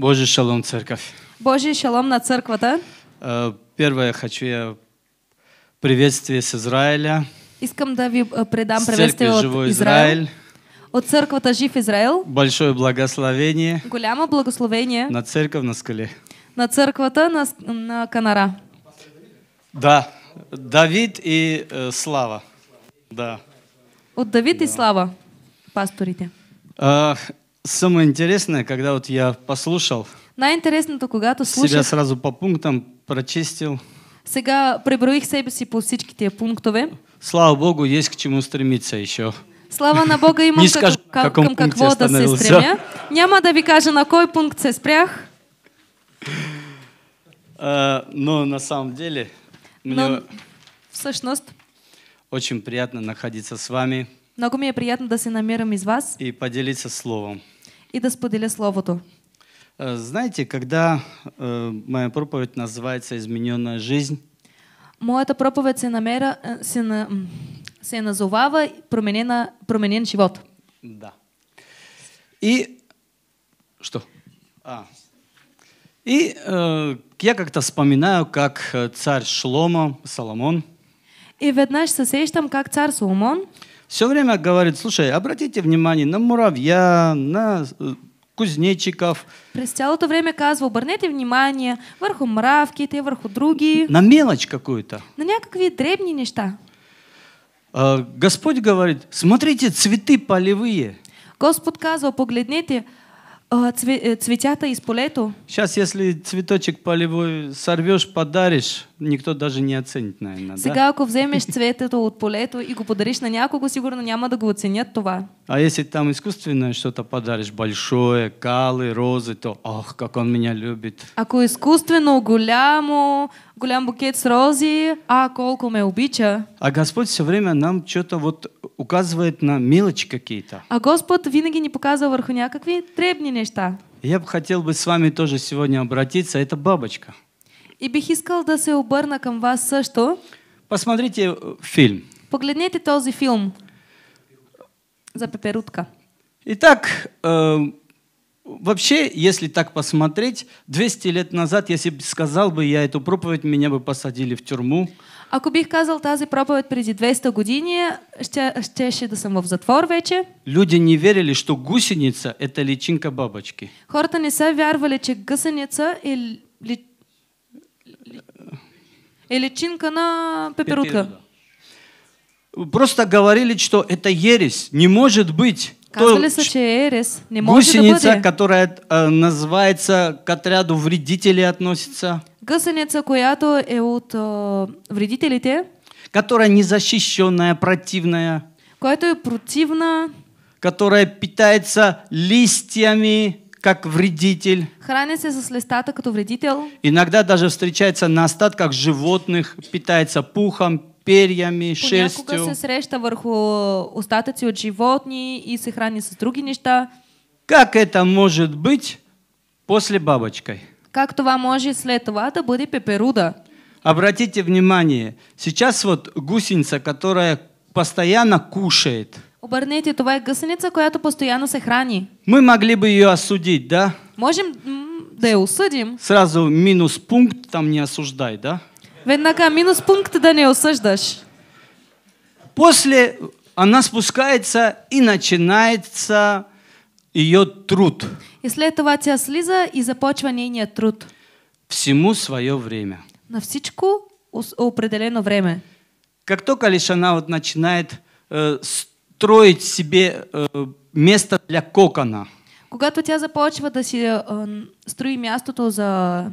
Божий шалом, церковь. Божий шалом на церковь, да? Э, первое, хочу я приветствие с Израиля. Искам да ви э, предам приветствие от живой Израиль. Израиль. От церквата жив Израил. Большое благословение. Голямо благословение. На церковь на скале. На церквата на, на Канара. Да, Давид и э, Слава. Да. От Давид да. и Слава, пасторите. Э, Самое интересное, когда вот я послушал, Най-интересното, то, слушах, себя сразу по пунктам прочистил. Сега преброих себе си по всички тия пунктове. Слава Богу, есть к чему стремиться еще. Слава на Бога, имам Не скажу, как, към какво да се стремя. Няма да ви кажа на кой пункт се спрях. А, но на самом деле, но, мне всъщност, очень приятно находиться с вами. Много ми е приятно да се намирам из вас. И поделиться словом. И да споделя словото. Э, знаете, когда э, моя проповедь называется «Измененная жизнь», Моята проповед се, намера, э, се, на, се назовава променена, променен живот. Да. И что? А. И э, я как-то вспоминаю, как царь Шлома, Соломон. И веднаж се сещам как цар Соломон все время говорит, слушай, обратите внимание на муравья, на э, кузнечиков. През то время, казва, Барнете внимание вверху върху мравките, вверху другие. На мелочь какую-то. На някакви дребни неща. Господь говорит, смотрите, цветы полевые. Господь казва, поглядните э, э, цветята из полету. Сейчас, если цветочек полевой сорвешь, подаришь, никто даже не оценит, наверное. Сега, да? ако вземеш цветето от полето и го подариш на някого, сигурно няма да го оценят това. А если там искусственное что-то подаришь, большое, калы, розы, то ах, как он меня любит. Ако искусствено голямо, голям букет с рози, а колко ме обича. А Господь все время нам что-то вот указывает на мелочи какие-то. А Господь винаги не показывал върху някакви дребни неща. Я бы хотел бы с вами тоже сегодня обратиться. Это бабочка. И бих искал да се обърна към вас също. Посмотрите э, фильм. Погледнете този филм за пеперутка. Итак, э, вообще, если так посмотреть, 200 лет назад, если бы сказал бы я эту проповедь, меня бы посадили в тюрьму. Ако бих казал тази проповед преди 200 години, ще, ще да съм в затвор вече. Люди не верили, что гусеница – это личинка бабочки. Хората не са вярвали, че гусеница е ли, е личинка на пеперутка. Просто говорили, что это ересь, не может быть. Казали то, са, че ерес, не гусеница, да которая э, называется к отряду вредителей относится. Гусеница, която е от э, вредителите. Которая незащищенная, противная. Която е противна. Которая питается листьями как вредитель. Хранится се с листата като Иногда даже встречается на остатках животных, питается пухом, перьями, шерстью. Понякога се среща върху остатъци э, от животни и се храни с други неща. Как это может быть после бабочкой? Как това може след това да бъде пеперуда? Обратите внимание, сейчас вот гусеница, которая постоянно кушает – Обърнете, това е гъсеница, която постоянно се храни. Мы могли бы ее осудить, да? Можем да я осъдим. Сразу минус пункт там не осуждай, да? Веднага минус пункт да не осъждаш. После она спускается и начинается ее труд. И след това тя слиза и започва нейният труд. Всему свое время. На всичко определено время. Как только лишь она вот начинает э, с строить себе э, место для кокона. Когато тебя започва да си строи место то за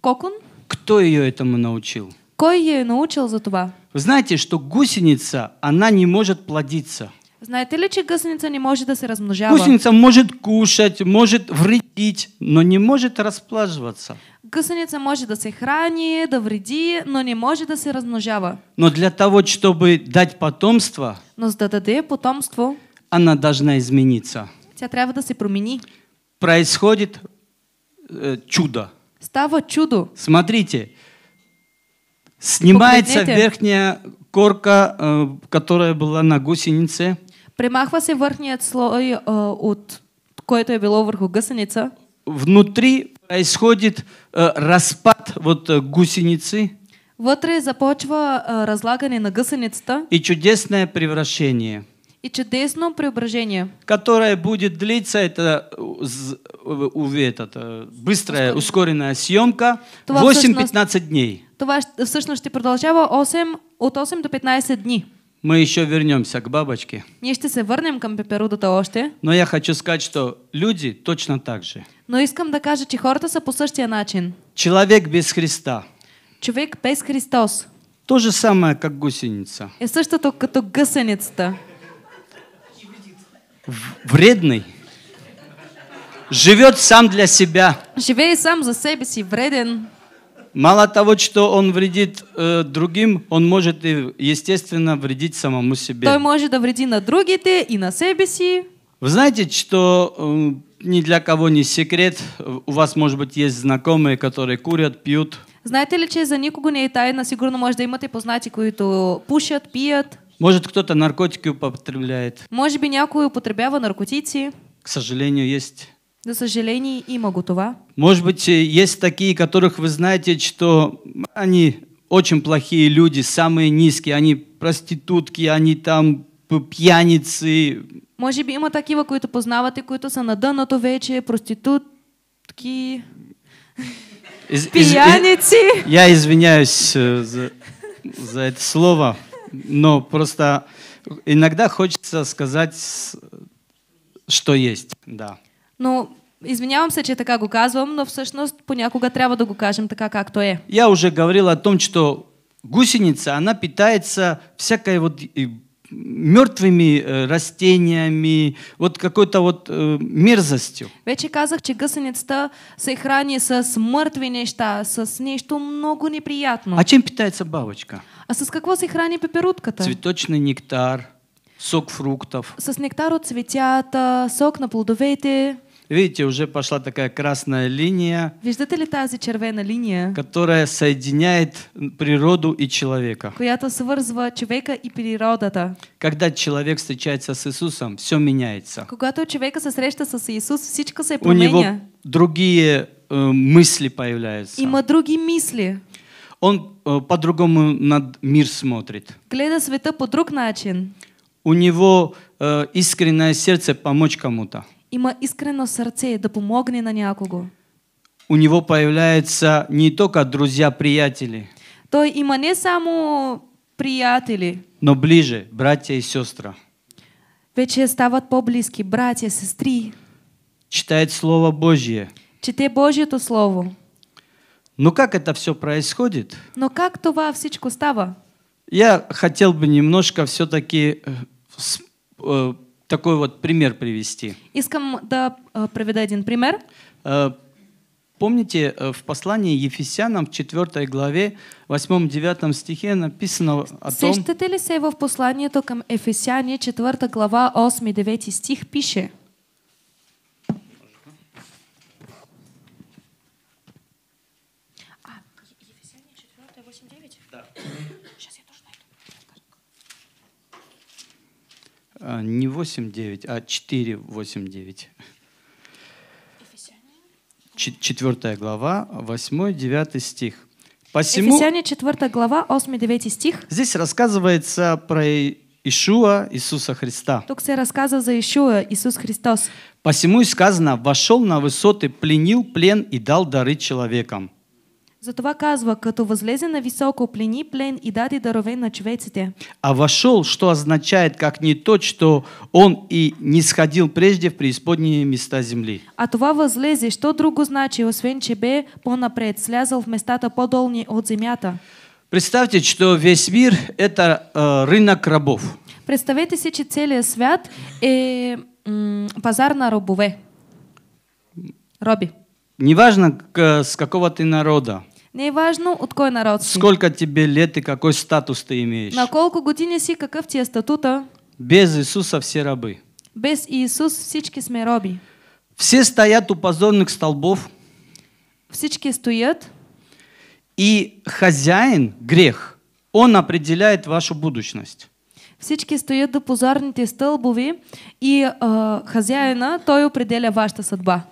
кокон, кто ее этому научил? Кой ее научил за това? Вы знаете, что гусеница, она не может плодиться. Знаете ли, че гъсеница не может да се размножава? Гусеница может кушать, может вредить, но не может расплаживаться. Гусеница может да се храни, да вреди, но не может да се размножава. Но для того, чтобы дать потомство, но за да даде потомство, она должна измениться. Тя трябва да се промени. Происходит э, чудо. Става чудо. Смотрите, снимается Поглядите. верхняя корка, э, которая была на гусенице. Премахва се върхният слой а, от което е било върху гъсеница. Внутри происходит а, разпад вот а, гусеницы. Вътре започва а, разлагане на гъсеницата. И чудесное превращение. И чудесное преображение. Которое будет длиться, это, это а, быстрая ускоренная съемка, 8-15 дней. Това всъщност ще продължава 8, от 8 до 15 дни. Мы еще вернемся к бабочке. Нечто се вернем к върнем към пеперудата още. Но я хочу сказать, что люди точно так же. Но искам да кажа, че хората са по същия начин. Человек без Христа. Человек без Христос. То же самое, как гусеница. И Е то, като гъсеницата. Вредный. Живет сам для себя. Живее сам за себе си, вреден мало того, что он вредит э, другим, он может и, естественно, вредить самому себе. То может да вреди на другите и на себе си. Вы знаете, что э, ни для кого не секрет, у вас, может быть, есть знакомые, которые курят, пьют. Знаете ли, че за никого не е тайна, сигурно може да имате познати, които пушат, пьют. Может, кто-то наркотики употребляет. Может быть, някой употребява наркотици. К сожалению, есть за сожалению, и го това. Может быть, э, есть такие, которых вы знаете, что они очень плохие люди, самые низкие, они проститутки, они там пьяницы. Может быть, има такива, които познавате, които са на дъното вече, проститутки, из, пьяницы. Из, из, я извиняюсь э, за, за это слово, но просто иногда хочется сказать, что есть, да. Но ну, Извинявам се, че така го казвам, но всъщност понякога трябва да го кажем така, както е. Я уже говорил о том, что гусеница, она питается всякой вот мертвыми э, растениями, вот какой-то вот э, мерзостью. Вече казах, че гъсеницата се храни с мъртви неща, с нещо много неприятно. А чем питается бабочка? А с какво се храни пеперутката? Цветочный нектар, сок фруктов. С нектар от цветята, сок на плодовете. Видите, уже пошла такая красная линия, Виждате ли тази червена линия, которая соединяет природу и человека. която свързва човека и природата? Когда человек встречается с Иисусом, все меняется. Когато човека се среща с Иисус, всичко се променя. У него другие э, мысли появляются. Има други мисли. Он э, по-другому на мир смотрит. Гледа света по друг начин. У него э, искреннее сердце помочь кому-то има искрено сърце да помогне на някого. У него появляются не только друзья-приятели. Той има не само приятели. Но ближе, братья и сестра. Вече стават по-близки, братья, сестри. Читает Слово Божье. Чете Божьето Слово. Но как это все происходит? Но как това всичко става? Я хотел бы немножко все-таки э, такой вот пример привести. Искам да э, проведа один пример. Э, помните, э, в послании Ефесянам в 4 главе 8-9 стихе написано о том... Сещате ли се в посланието към Ефесяне 4 глава 8-9 стих пише? А, не 8-9, а 4-8-9. Четвертая глава, 8-9 стих. Посему... Ефесяне 4 глава, 8-9 стих. Здесь рассказывается про Ишуа Иисуса Христа. Тук се рассказа за Ишуа Иисус Христос. Посему и сказано, вошел на высоты, пленил плен и дал дары человекам. Затова казва, като възлезе на високо, плени плен и даде дарове на човеците. А вошел, что означает, как не то, что он и не сходил прежде в преисподние места земли. А това възлезе, что друго значи, освен, че бе по-напред, слязал в местата по от земята. Представьте, что весь мир – это э, рынок рабов. Представете себе, че целият свят е пазар на робове. Роби. Неважно, с какого ты народа. Неважно от кой народ си. Сколько тебе лет и какой статус ты имеешь? На колку години си, какъв ти е статута? Без Иисуса все рабы. Без Иисус всички сме роби. Все стоят у позорных столбов. Всички стоят. И хозяин, грех, он определяет вашу будущность. Всички стоят до позорните столбови и э, хозяина, той определя ваша съдба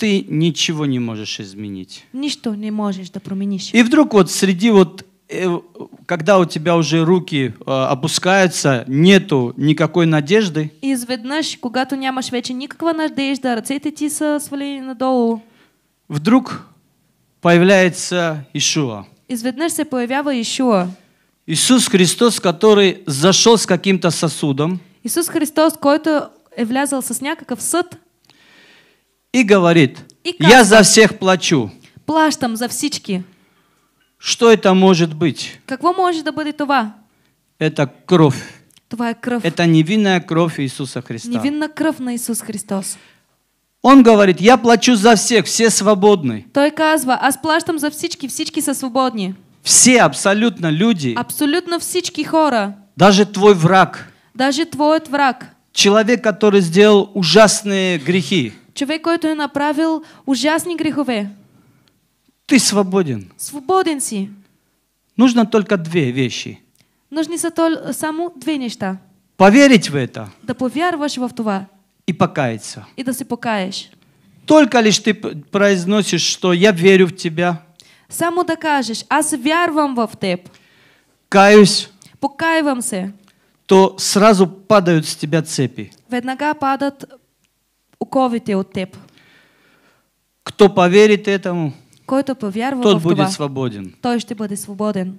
ты ничего не можешь изменить. Ничто не можешь да променишь. И вдруг вот среди вот э, когда у тебя уже руки э, опускаются, нету никакой надежды. И изведнъж, когато нямаш вече никаква надежда, ръцете а ти са свалени надолу. Вдруг появляется Ишуа. Изведнъж се появява Ишуа. Иисус Христос, который зашел с каким-то сосудом. Иисус Христос, който е влязал с някакъв съд и говорит, и я за всех плачу. Плаштам за всички. Что это может быть? Как вы можете бъде това? Это кровь. Твоя кровь. Это невинная кровь Иисуса Христа. Невинная кровь на Иисус Христос. Он говорит, я плачу за всех, все свободны. Той казва, а с плаштом за всички, всички со свободни. Все абсолютно люди. Абсолютно всички хора. Даже твой враг. Даже твой враг. Человек, который сделал ужасные грехи. Човек, който е направил ужасни грехове. Ты свободен. Свободен си. Нужно только две вещи. Нужны са тол- само две неща. Поверить в это. Да повярваш в това. И покаяться. И да се покаеш. Только лишь ты произносишь, что я верю в тебя. Само да кажеш, аз вярвам в теб. Каюсь. Покаивам се. То сразу падают с тебя цепи. Веднага падат Уковите от теб. Кто поверит этому, който повярва тот в това, будет свободен. той ще бъде свободен.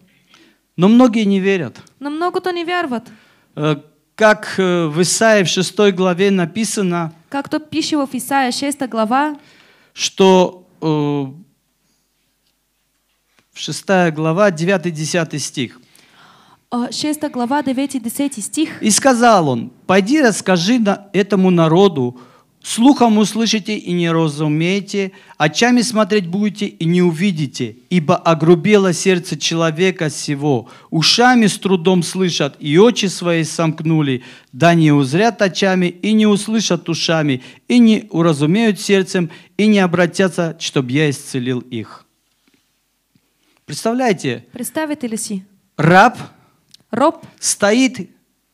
Но многие не верят. Но многото не вярват. Э, как э, в Исаии в 6 главе написано, Как то пише в Исаия 6 глава, что э, в 6 глава 9-10 стих. 6 глава 9-10 стих. И сказал он, пойди расскажи этому народу, Слухом услышите и не разумеете, очами смотреть будете и не увидите, ибо огрубело сердце человека сего. Ушами с трудом слышат, и очи свои сомкнули, да не узрят очами, и не услышат ушами, и не уразумеют сердцем, и не обратятся, чтоб я исцелил их». Представляете? Представит или си? Раб, Роб стоит,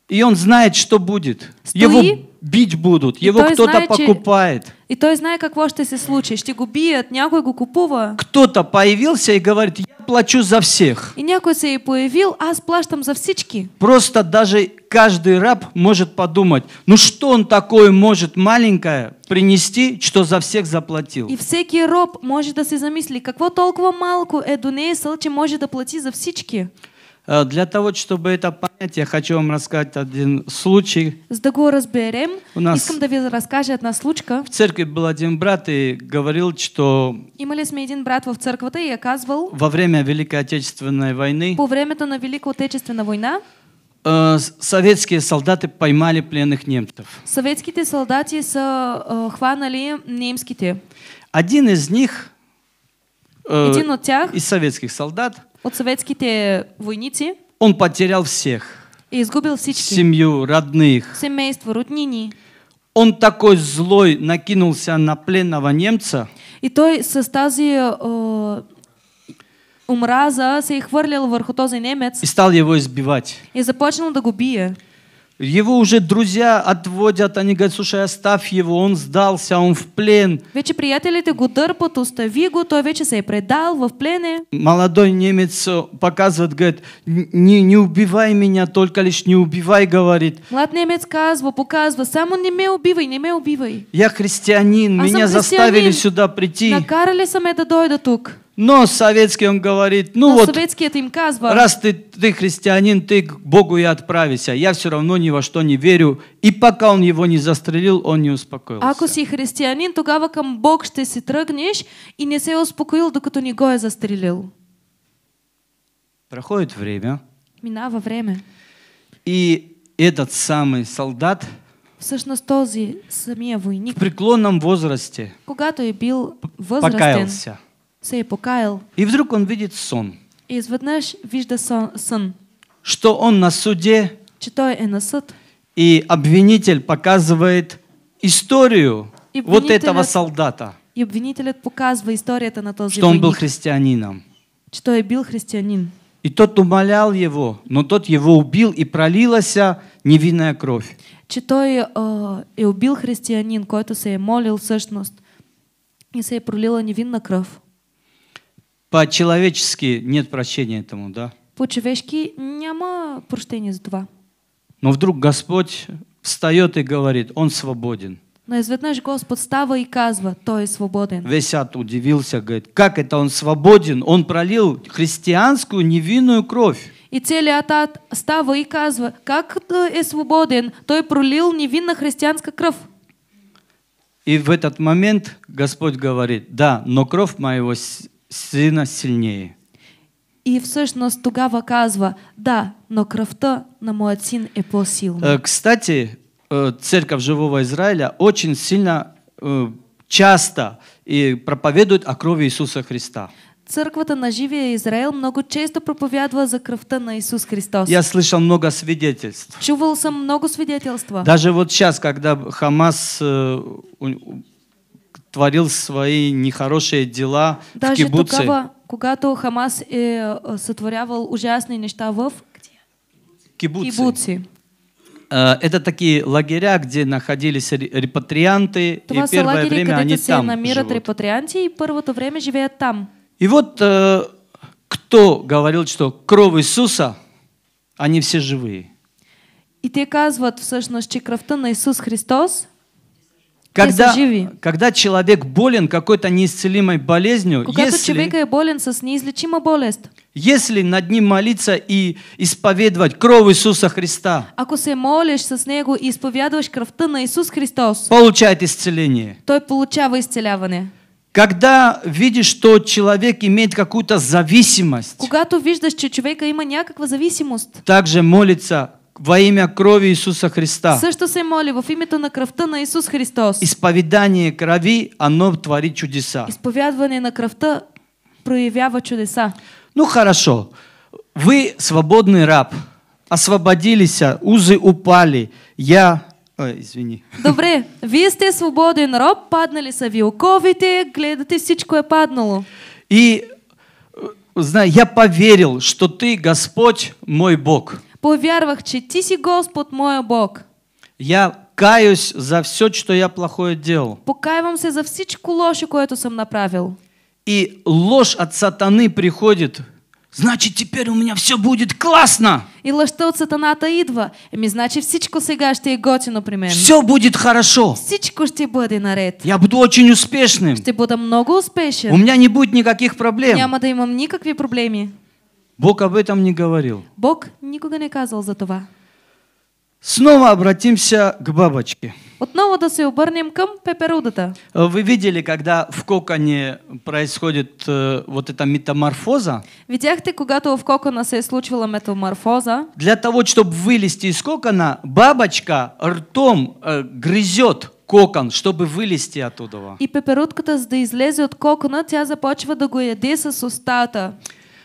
и он знает, что будет. Стои. Его бить будут, его кто-то покупает. И то той знає, как вот цей случай, що губіє, някого купува. Кто-то появился и говорит, я плачу за всех. И някой се и появил, а с плачу за всички. Просто даже каждый раб может подумать, ну что он такое может маленькое принести, что за всех заплатил. И всякий роб может да се замисли, какво толкова малко е донесъл, че може да плати за всички. Э, для того, чтобы это понять, я хочу вам рассказать один случай. С да го разберем, У нас искам да ви расскажа случка. В церкви был один брат и говорил, что... Имали сме один брат во в църквата и оказывал... Во время Великой Отечественной войны... По то на Великой Отечественной войны... Э, советские солдаты поймали пленных немцев. Советские солдаты са, э, хванали немските. Один из них, э, Един от тях, из советских солдат, от советские войници. Он потерял всех. И изгубил всички. Семью, родных. Семейство, роднини. Он такой злой накинулся на пленного немца. И той с тази о, омраза се е хвърлял върху този немец. И стал его избивать. И започнал да го его уже друзья отводят, они говорят, слушай, оставь его, он сдался, он в плен. Вече приятелите го дърпат, остави го, то вече се е предал в плене. Молодой немец показывает, говорит, не, не убивай меня, только лишь не убивай, говорит. Млад немец казва, показва, он не ме убивай, не ме убивай. Я христианин, Аз меня заставили сюда прийти. Накарали са ме да дойда тук. Но советский он говорит, ну Но вот, советский это им казва. раз ты, ты христианин, ты к Богу и отправишься. Я все равно ни во что не верю. И пока он его не застрелил, он не успокоился. Ако си христианин, то към Бог ще си трогнешь, и не се е успокоил, докато не го я застрелил. Проходит время. Минава время. И этот самый солдат Всъщност този самия войник в преклонном возрасте когато е бил възрастен, покаялся се И вдруг он видит сон. И изведнъж вижда сон, сън. Что он на суде. Че той е на съд. И обвинитель показывает историю вот этого солдата. И обвинителят показва историята на този Что он был христианином. Че я бил христианин. И тот умолял его, но тот его убил, и пролилась невинная кровь. Че той э, е убил християнин, който се молил всъщност, и се е пролила невинна кръв. По-человечески нет прощения этому, да? по человечески няма прощения за това. Но вдруг Господь встает и говорит, он свободен. Но изведнаж Господь става и казва, то и свободен. Весь ад удивился, говорит, как это он свободен? Он пролил христианскую невинную кровь. И целият ад става и казва, как и э свободен, той пролил невинно християнска кровь. И в этот момент Господь говорит, да, но кровь моего Сильно сильнее. И всъщност тогава казва, да, но кръвта на моят син е по-силна. Э, кстати, э, церковь живого Израиля очень сильно э, часто и проповедует о крови Иисуса Христа. Църквата на живия Израил много често проповядва за кръвта на Иисус Христос. Я слышал много свидетельств. Чувал съм много свидетельства. Даже вот сейчас, когда Хамас творил свои нехорошие дела Даже в кибуце. Тогава, когато Хамас е, э, э, сотворявал ужасные нечто в кибуце. кибуце. Э, это такие лагеря, где находились репатрианты, Това и первое лагери, время они там живут. репатрианты и первое то время живет там. И вот кто говорил, что кровь Иисуса, они все живые. И те казват всъщност, че кръвта на Иисус Христос когда, когда человек болен какой-то неисцелимой болезнью, если, болен с неизлечимой болезнью, если над ним молиться и исповедовать кровь Иисуса Христа, ако се молиш с него и исповедуешь кровь на Иисус Христос, получает исцеление. Той получава исцеляване. Когда видишь, что человек имеет какую-то зависимость, когато виждаш, че човека има някаква зависимость, также молится во имя крови Иисуса Христа. Също се моли в името на кръвта на Иисус Христос. Исповедание крови, оно творит чудеса. Изповядване на кръвта проявява чудеса. Ну хорошо, вы свободный раб, освободились, узы упали, я Ой, извини. Добре, вие сте свободен роб, паднали са ви оковите, гледате всичко е паднало. И э, знаю, я поверил, что ты Господь мой Бог. Повярвах, че Ти си Господ, мой Бог. Я каюсь за все, что я плохое делал. Покаивам се за всичко лошо, което съм направил. И ложь от сатаны приходит. Значит, теперь у меня все будет классно. И лъжта от сатаната идва. Еми, значи всичко сега ще е готино при мен. Все будет хорошо. Всичко ще бъде наред. Я буду очень успешным. Ще бъда много успешен. У меня не будет никаких проблем. Няма да имам никакви проблеми. Бог об этом не говорил. Бог никогда не казал за това. Снова обратимся к бабочке. Отново да се обърнем към пеперудата. Э, вы видели, когда в коконе происходит э, вот эта метаморфоза? Видяхте, когато в кокона се е случвала метаморфоза? Для того, чтобы вылезти из кокона, бабочка ртом э, грызет кокон, чтобы вылезти оттуда. И пеперудката за да излезе от кокона, тя започва да го яде с устата.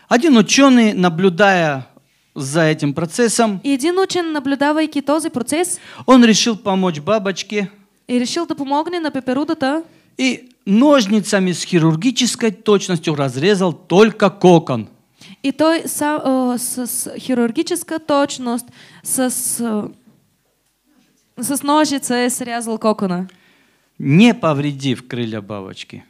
Один ученый, наблюдая за этим процессом, и один ученый наблюдавайки този процесс, он решил помочь бабочке. И решил да помогне на пеперудата. И ножницами с хирургической точностью разрезал только кокон. И той сам, э, с, с хирургической точностью, с, с, э, с ножицей срезал кокона. Не повредив крылья бабочки.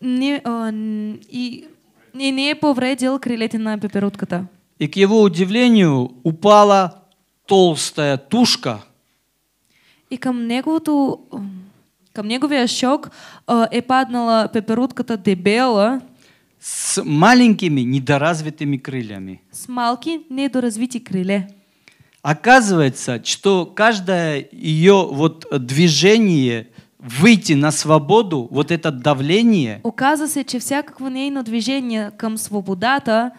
Не, э, и и не повредил крылья на пеперутката. И к его удивлению упала толстая тушка. И към неговото... Э, к неговия шок е э, паднала пеперутката дебела. С маленькими недоразвитыми крыльями. С малки недоразвитые крылья. Оказывается, что каждое ее вот движение – выйти на свободу, вот это давление... Оказа се, че всякакво нейно движение към свободата,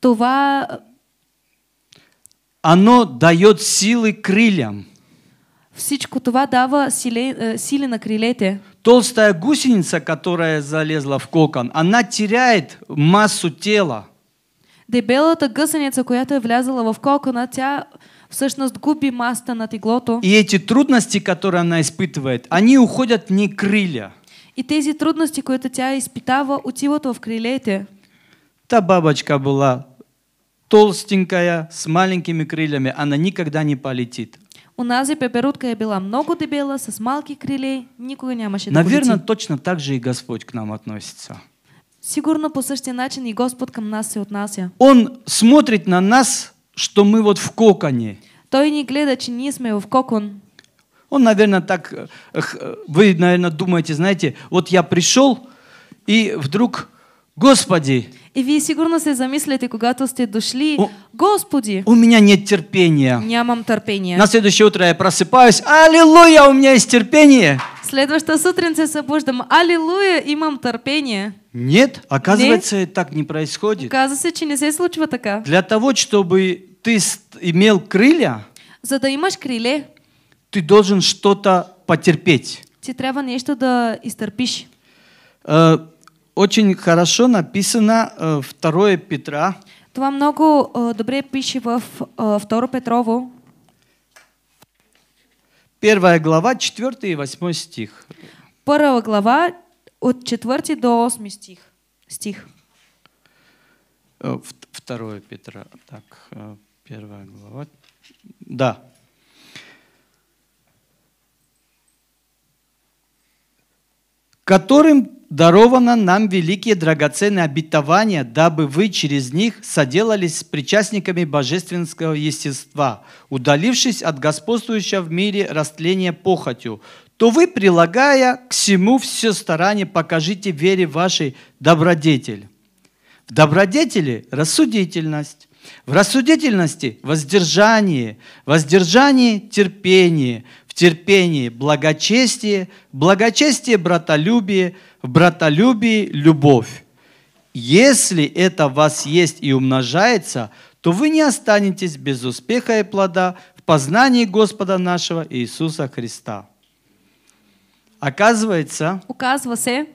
това... Оно дает силы крыльям. Всичко това дава силе, э, силы на крилете. Толстая гусеница, которая залезла в кокон, она теряет массу тела. Дебелата гусеница, которая влезла влязала в кокона, тя... Тя Всъщност губи маста над иглото. И эти трудности, которые она испытывает, они уходят в ней крылья. И тези трудности, които тя изпитава, отиват в крилете. Та бабочка была толстенькая, с маленькими крыльями, она никогда не полетит. У нас и пеперутка я была много дебела, с малки криле, никога нямаше да Наверное, полети. точно так же и Господь к нам относится. Сигурно по същия начин и к нам нас се отнася. Он смотрит на нас что мы вот в коконе. То и не глядя, че мы в кокон. Он, наверное, так, э, э, вы, наверное, думаете, знаете, вот я пришел, и вдруг, Господи, и вы, сигурно се замислите, когда вы дошли, у, Господи, у меня нет терпения. мам терпения. На следующее утро я просыпаюсь, аллилуйя, у меня есть терпение. Следващата сутрин се събуждам, аллилуйя, и мам терпение. Нет, оказывается, не. так не происходит. Оказывается, че не се случва така. Для того, чтобы ты имел крылья, за да имаш криле, ты должен что-то потерпеть. Ти трябва нещо да изтърпиш. Э, очень хорошо написано э, Второе Петра. Това много э, добре пише в 2 Петрово. Первая глава, 4 и 8 стих. Первая глава от 4 до 8 стих. стих. Второе Петра. Так, Первая глава. Да. Которым даровано нам великие драгоценные обетования, дабы вы через них соделались с причастниками божественного естества, удалившись от господствующего в мире растления похотью, то вы, прилагая к всему все старание, покажите вере вашей добродетель. В добродетели – рассудительность, в рассудительности – воздержании, воздержании – терпении, в терпении – благочестие, благочестие – братолюбие, в братолюбии – любовь. Если это в вас есть и умножается, то вы не останетесь без успеха и плода в познании Господа нашего Иисуса Христа. Оказывается, Оказывается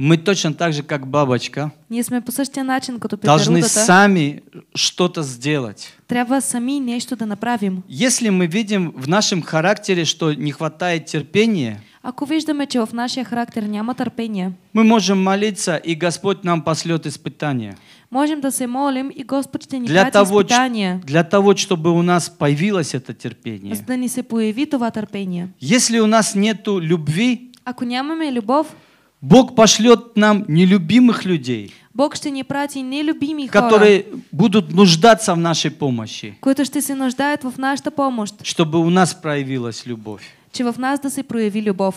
мы точно так же, как бабочка, начин, должны природата. сами что-то сделать. Трябва сами нечто да направим. Если мы видим в нашем характере, что не хватает терпения, Ако виждаме, че в нашия характер няма търпение, мы можем молиться, и Господь нам послет испытания. можем да се молим и Господь ще ни Для прати того, ч- для того, чтобы у нас появилось это терпение. да ни се появи това търпение. Если у нас нет любви, Ако нямаме любов, Бог пошлет нам нелюбимых людей, Бог что не прати нелюбими которые хора, будут нуждаться в нашей помощи, които ще се нуждаят в нашата помощ, чтобы у нас проявилась любовь. Чего в нас да си прояви любовь?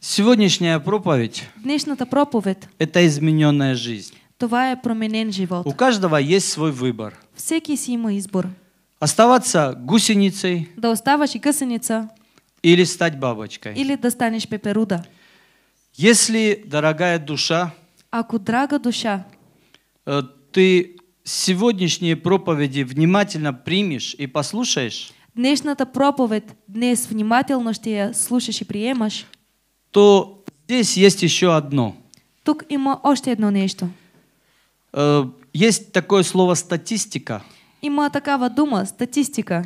Сегодняшняя проповедь Днешната проповедь. это измененная жизнь. това е променен живот. У каждого есть свой выбор. Всеки си има избор. Оставаться гусеницей да оставаш и гъсеница или стать бабочкой. или да станеш пеперуда. Если, дорогая душа, Ако, драга душа, э, ты сегодняшние проповеди внимательно примешь и послушаешь, днешната проповедь днес внимательно что я слушаш и приемаш, то здесь есть еще одно. Тук има още едно нещо. Э, есть такое слово статистика. Има такава дума статистика.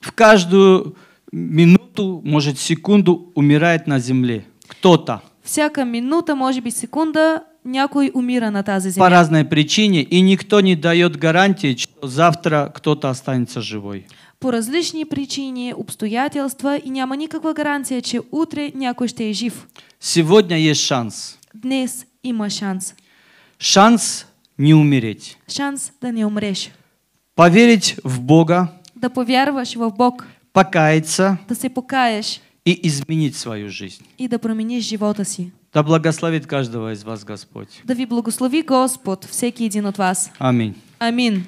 В каждую минуту, может секунду умирает на земле кто-то всяка минута, может быть секунда, някой умира на тази земя. По разной причине, и никто не дает гарантии, что завтра кто-то останется живой. По различной причине, обстоятельства и няма никаква гарантия, что утре някой ще е жив. Сегодня есть шанс. Днес има шанс. Шанс не умереть. Шанс да не умрешь. Поверить в Бога. Да повярваш в Бог. Покаяться. Да се покаешь и изменить свою жизнь. И да променишь живота си. Да благословит каждого из вас Господь. Да ви благослови Господь всякий един от вас. Аминь. Аминь.